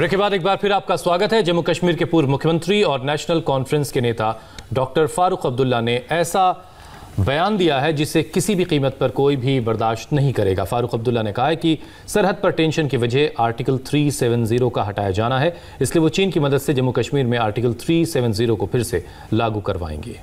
break के बाद एक बार फिर आपका स्वागत है जम्मू कश्मीर के पूर्व मुख्यमंत्री और नेशनल कॉन्फ्रेंस के नेता डॉक्टर फारूक अब्दुल्ला ने ऐसा बयान दिया है जिसे किसी भी कीमत पर कोई भी बर्दाश्त नहीं करेगा फारूक अब्दुल्ला ने कहा है कि सरहद पर टेंशन की वजह आर्टिकल 370 का हटाया जाना है इसलिए वो चीन की मदद से जम्मू कश्मीर में आर्टिकल 370 को फिर से लागू करवाएंगे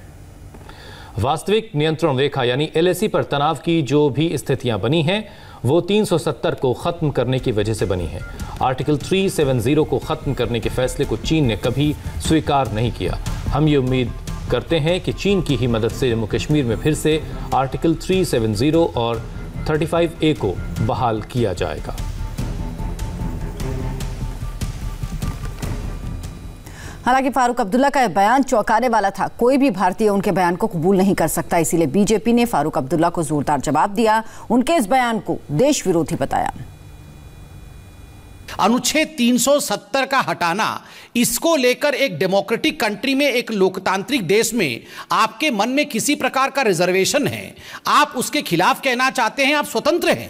वास्तविक नियंत्रण रेखा यानी एलएसी पर तनाव की जो भी स्थितियां बनी हैं वो 370 को ख़त्म करने की वजह से बनी है आर्टिकल 370 को ख़त्म करने के फैसले को चीन ने कभी स्वीकार नहीं किया हम ये उम्मीद करते हैं कि चीन की ही मदद से जम्मू कश्मीर में फिर से आर्टिकल 370 और 35 ए को बहाल किया जाएगा हालांकि फारूक अब्दुल्ला का बयान चौंकाने वाला था कोई भी भारतीय उनके बयान को कबूल नहीं कर सकता इसीलिए बीजेपी ने फारूक अब्दुल्ला को जोरदार जवाब दिया उनके इस बयान को देश विरोधी बताया अनुच्छेद 370 का हटाना इसको लेकर एक डेमोक्रेटिक कंट्री में एक लोकतांत्रिक देश में आपके मन में किसी प्रकार का रिजर्वेशन है आप उसके खिलाफ कहना चाहते हैं आप स्वतंत्र हैं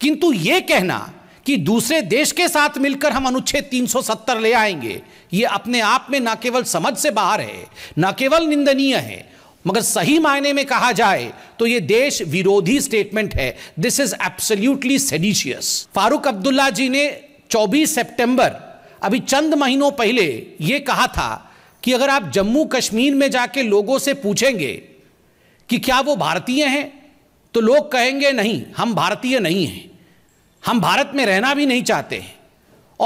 किंतु यह कहना कि दूसरे देश के साथ मिलकर हम अनुच्छेद 370 ले आएंगे ये अपने आप में ना केवल समझ से बाहर है ना केवल निंदनीय है मगर सही मायने में कहा जाए तो यह देश विरोधी स्टेटमेंट है this is absolutely seditious Farooq Abdullah ji ने 24 सितंबर अभी चंद महीनों पहले यह कहा था कि अगर आप जम्मू कश्मीर में जाके लोगों से पूछेंगे कि क्या वो भारतीय हैं तो लोग कहेंगे नहीं हम भारतीय नहीं हैं हम भारत में रहना भी नहीं चाहते हैं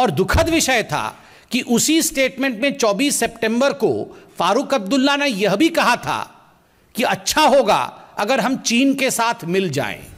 और दुखद विषय था कि उसी स्टेटमेंट में 24 सितंबर को फारूक अब्दुल्ला ने यह भी कहा था कि अच्छा होगा अगर हम चीन के साथ मिल जाएं